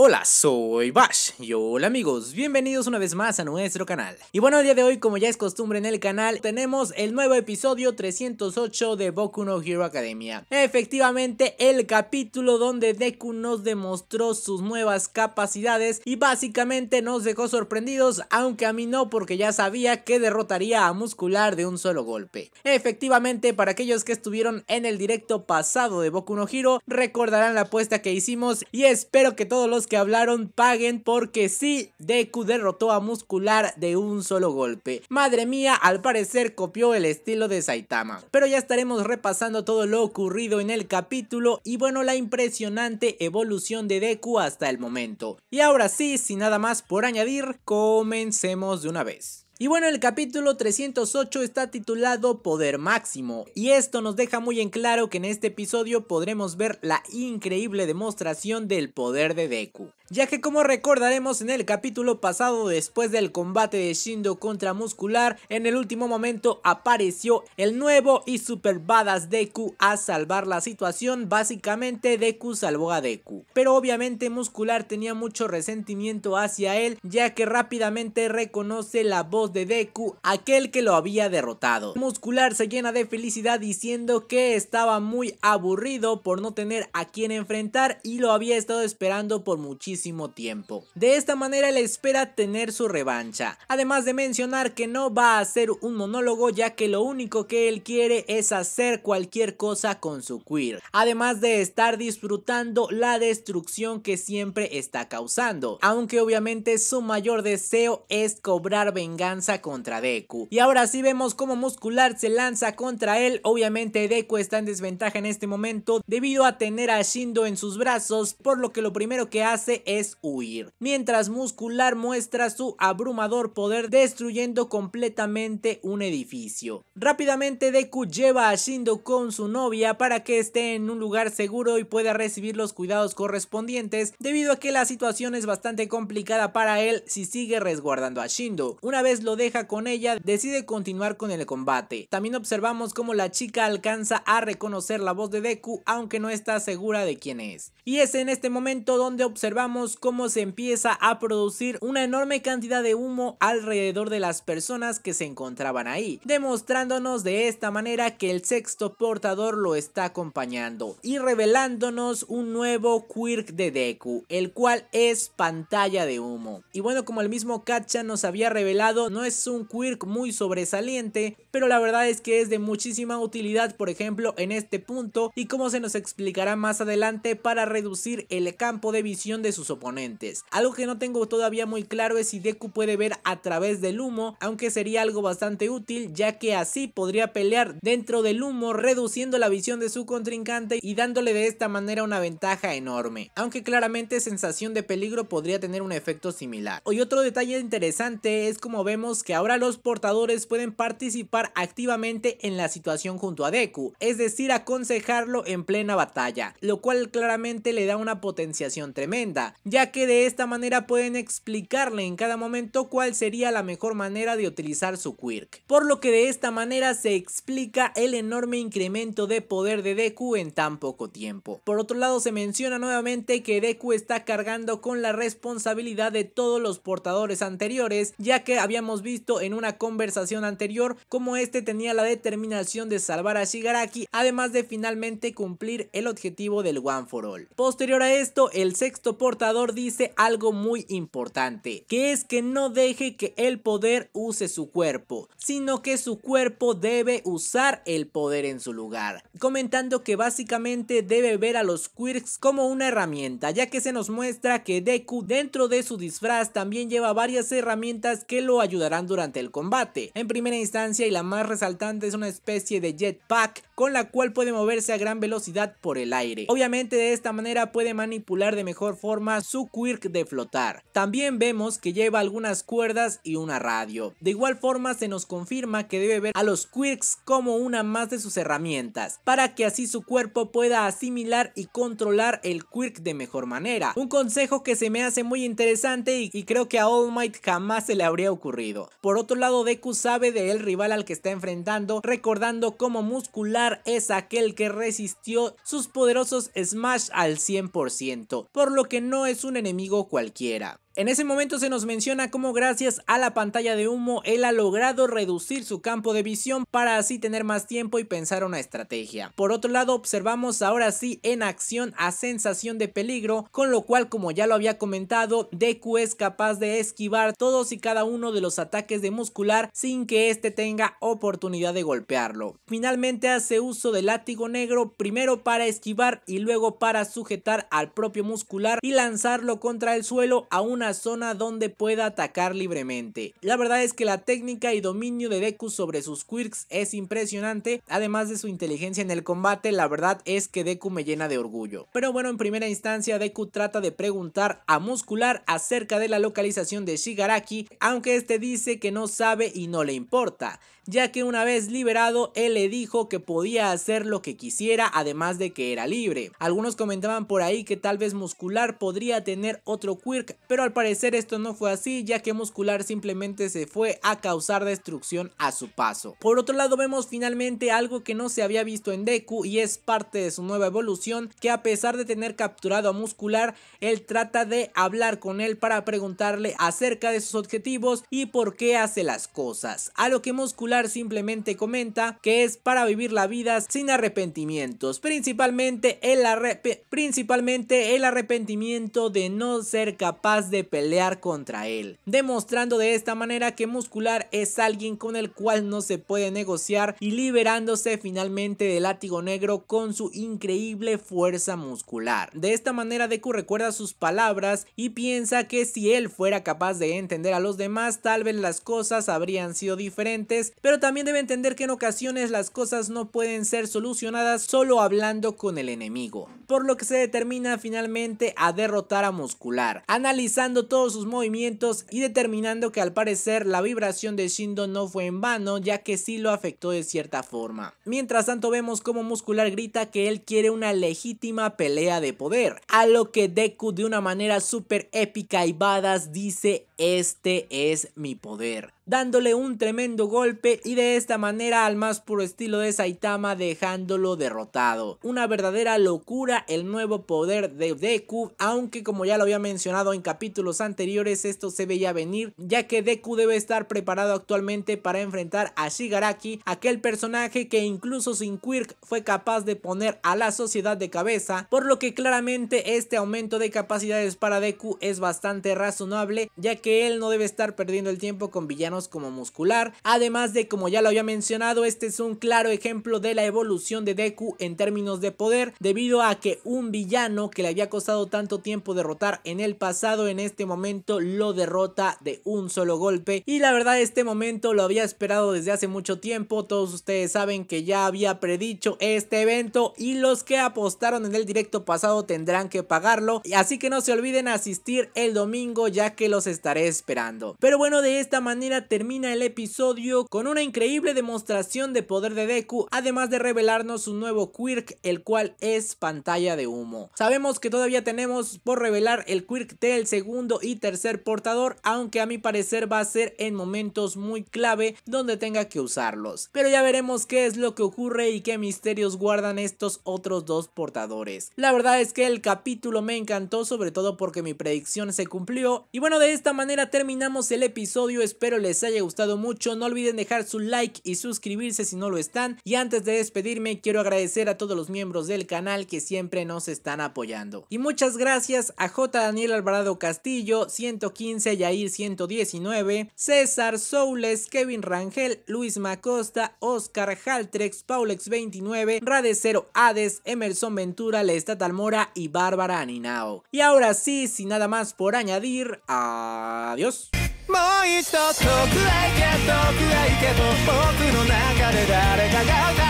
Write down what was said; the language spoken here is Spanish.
Hola, soy Bash y hola amigos, bienvenidos una vez más a nuestro canal. Y bueno, el día de hoy, como ya es costumbre en el canal, tenemos el nuevo episodio 308 de Boku no Hero Academia. Efectivamente, el capítulo donde Deku nos demostró sus nuevas capacidades y básicamente nos dejó sorprendidos, aunque a mí no porque ya sabía que derrotaría a Muscular de un solo golpe. Efectivamente, para aquellos que estuvieron en el directo pasado de Boku no Hero, recordarán la apuesta que hicimos y espero que todos los que hablaron paguen porque sí, Deku derrotó a Muscular de un solo golpe. Madre mía, al parecer copió el estilo de Saitama. Pero ya estaremos repasando todo lo ocurrido en el capítulo y bueno, la impresionante evolución de Deku hasta el momento. Y ahora sí, sin nada más por añadir, comencemos de una vez. Y bueno, el capítulo 308 está titulado Poder Máximo, y esto nos deja muy en claro que en este episodio podremos ver la increíble demostración del poder de Deku ya que como recordaremos en el capítulo pasado después del combate de Shindo contra Muscular, en el último momento apareció el nuevo y super badass Deku a salvar la situación, básicamente Deku salvó a Deku. Pero obviamente Muscular tenía mucho resentimiento hacia él, ya que rápidamente reconoce la voz de Deku, aquel que lo había derrotado. Muscular se llena de felicidad diciendo que estaba muy aburrido por no tener a quien enfrentar y lo había estado esperando por muchísimo tiempo. De esta manera él espera tener su revancha. Además de mencionar que no va a ser un monólogo ya que lo único que él quiere es hacer cualquier cosa con su queer. Además de estar disfrutando la destrucción que siempre está causando. Aunque obviamente su mayor deseo es cobrar venganza contra Deku. Y ahora sí vemos cómo Muscular se lanza contra él. Obviamente Deku está en desventaja en este momento debido a tener a Shindo en sus brazos por lo que lo primero que hace es huir, mientras Muscular muestra su abrumador poder destruyendo completamente un edificio. Rápidamente Deku lleva a Shindo con su novia para que esté en un lugar seguro y pueda recibir los cuidados correspondientes debido a que la situación es bastante complicada para él si sigue resguardando a Shindo. Una vez lo deja con ella, decide continuar con el combate. También observamos cómo la chica alcanza a reconocer la voz de Deku aunque no está segura de quién es. Y es en este momento donde observamos cómo se empieza a producir una enorme cantidad de humo alrededor de las personas que se encontraban ahí, demostrándonos de esta manera que el sexto portador lo está acompañando y revelándonos un nuevo quirk de Deku, el cual es pantalla de humo. Y bueno, como el mismo Katcha nos había revelado, no es un quirk muy sobresaliente, pero la verdad es que es de muchísima utilidad, por ejemplo, en este punto y como se nos explicará más adelante para reducir el campo de visión de sus oponentes. Algo que no tengo todavía muy claro es si Deku puede ver a través del humo, aunque sería algo bastante útil ya que así podría pelear dentro del humo reduciendo la visión de su contrincante y dándole de esta manera una ventaja enorme, aunque claramente sensación de peligro podría tener un efecto similar. hoy oh, otro detalle interesante es como vemos que ahora los portadores pueden participar activamente en la situación junto a Deku, es decir aconsejarlo en plena batalla, lo cual claramente le da una potenciación tremenda, ya que de esta manera pueden explicarle en cada momento cuál sería la mejor manera de utilizar su quirk. Por lo que de esta manera se explica el enorme incremento de poder de Deku en tan poco tiempo. Por otro lado se menciona nuevamente que Deku está cargando con la responsabilidad de todos los portadores anteriores, ya que habíamos visto en una conversación anterior cómo este tenía la determinación de salvar a Shigaraki, además de finalmente cumplir el objetivo del One for All. Posterior a esto, el sexto portador dice algo muy importante, que es que no deje que el poder use su cuerpo, sino que su cuerpo debe usar el poder en su lugar, comentando que básicamente debe ver a los quirks como una herramienta, ya que se nos muestra que Deku dentro de su disfraz también lleva varias herramientas que lo ayudarán durante el combate. En primera instancia y la más resaltante es una especie de jetpack con la cual puede moverse a gran velocidad por el aire. Obviamente de esta manera puede manipular de mejor forma su quirk de flotar. También vemos que lleva algunas cuerdas y una radio. De igual forma se nos confirma que debe ver a los quirks como una más de sus herramientas, para que así su cuerpo pueda asimilar y controlar el quirk de mejor manera. Un consejo que se me hace muy interesante y, creo que a All Might jamás se le habría ocurrido. Por otro lado, Deku sabe de el rival al que está enfrentando, recordando cómo muscular es aquel que resistió sus poderosos Smash al 100%, por lo que no no es un enemigo cualquiera. En ese momento se nos menciona cómo gracias a la pantalla de humo él ha logrado reducir su campo de visión para así tener más tiempo y pensar una estrategia. Por otro lado observamos ahora sí en acción a sensación de peligro con lo cual como ya lo había comentado Deku es capaz de esquivar todos y cada uno de los ataques de muscular sin que éste tenga oportunidad de golpearlo. Finalmente hace uso del látigo negro primero para esquivar y luego para sujetar al propio muscular y lanzarlo contra el suelo a una zona donde pueda atacar libremente. La verdad es que la técnica y dominio de Deku sobre sus quirks es impresionante, además de su inteligencia en el combate, la verdad es que Deku me llena de orgullo. Pero bueno, en primera instancia Deku trata de preguntar a Muscular acerca de la localización de Shigaraki, aunque este dice que no sabe y no le importa, ya que una vez liberado él le dijo que podía hacer lo que quisiera además de que era libre. Algunos comentaban por ahí que tal vez Muscular podría tener otro quirk, pero al parecer esto no fue así ya que Muscular simplemente se fue a causar destrucción a su paso. Por otro lado vemos finalmente algo que no se había visto en Deku y es parte de su nueva evolución que a pesar de tener capturado a Muscular, él trata de hablar con él para preguntarle acerca de sus objetivos y por qué hace las cosas. A lo que Muscular simplemente comenta que es para vivir la vida sin arrepentimientos, principalmente el, principalmente el arrepentimiento de no ser capaz de pelear contra él, demostrando de esta manera que Muscular es alguien con el cual no se puede negociar y liberándose finalmente del látigo negro con su increíble fuerza muscular. De esta manera Deku recuerda sus palabras y piensa que si él fuera capaz de entender a los demás tal vez las cosas habrían sido diferentes, pero también debe entender que en ocasiones las cosas no pueden ser solucionadas solo hablando con el enemigo, por lo que se determina finalmente a derrotar a Muscular, analizando todos sus movimientos y determinando que al parecer la vibración de Shindo no fue en vano ya que sí lo afectó de cierta forma. Mientras tanto vemos como Muscular grita que él quiere una legítima pelea de poder, a lo que Deku de una manera súper épica y badass dice este es mi poder, dándole un tremendo golpe y de esta manera al más puro estilo de Saitama dejándolo derrotado. Una verdadera locura el nuevo poder de Deku, aunque como ya lo había mencionado en capítulos anteriores esto se veía venir, ya que Deku debe estar preparado actualmente para enfrentar a Shigaraki, aquel personaje que incluso sin Quirk fue capaz de poner a la sociedad de cabeza, por lo que claramente este aumento de capacidades para Deku es bastante razonable, ya que que él no debe estar perdiendo el tiempo con villanos como Muscular, además de como ya lo había mencionado, este es un claro ejemplo de la evolución de Deku en términos de poder, debido a que un villano que le había costado tanto tiempo derrotar en el pasado, en este momento lo derrota de un solo golpe, y la verdad este momento lo había esperado desde hace mucho tiempo, todos ustedes saben que ya había predicho este evento y los que apostaron en el directo pasado tendrán que pagarlo, así que no se olviden asistir el domingo ya que los estaré esperando. Pero bueno, de esta manera termina el episodio con una increíble demostración de poder de Deku, además de revelarnos un nuevo quirk, el cual es pantalla de humo. Sabemos que todavía tenemos por revelar el quirk del segundo y tercer portador, aunque a mi parecer va a ser en momentos muy clave donde tenga que usarlos. Pero ya veremos qué es lo que ocurre y qué misterios guardan estos otros dos portadores. La verdad es que el capítulo me encantó, sobre todo porque mi predicción se cumplió. Y bueno, de esta manera manera terminamos el episodio, espero les haya gustado mucho, no olviden dejar su like y suscribirse si no lo están y antes de despedirme quiero agradecer a todos los miembros del canal que siempre nos están apoyando. Y muchas gracias a J. Daniel Alvarado Castillo, 115, Yair 119, César Soules, Kevin Rangel, Luis Macosta, Oscar Haltrex, Paulex 29, Radecero Hades, Emerson Ventura, Lestat Almora y Bárbara Aninao. Y ahora sí, sin nada más por añadir, a... ¡ah! a d もう一度遠くへ行け遠くへ行けと僕の中で誰かが歌う